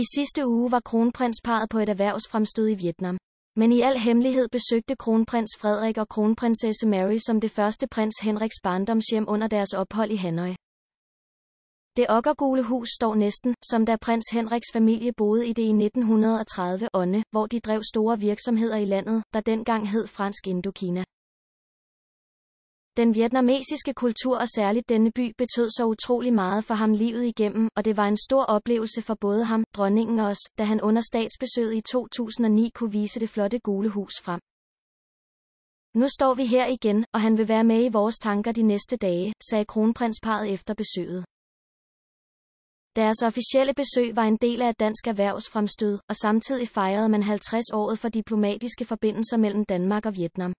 I sidste uge var kronprinsparet på et erhvervsfremstød i Vietnam. Men i al hemmelighed besøgte kronprins Frederik og kronprinsesse Mary som det første prins Henriks barndomshjem under deres ophold i Hanoi. Det okkergule hus står næsten, som da prins Henriks familie boede i det i 1930 ånde, hvor de drev store virksomheder i landet, der dengang hed Fransk Indokina. Den vietnamesiske kultur og særligt denne by betød så utrolig meget for ham livet igennem, og det var en stor oplevelse for både ham, dronningen og os, da han under statsbesøget i 2009 kunne vise det flotte gule hus frem. Nu står vi her igen, og han vil være med i vores tanker de næste dage, sagde kronprinsparet efter besøget. Deres officielle besøg var en del af et dansk erhvervsfremstød, og samtidig fejrede man 50 året for diplomatiske forbindelser mellem Danmark og Vietnam.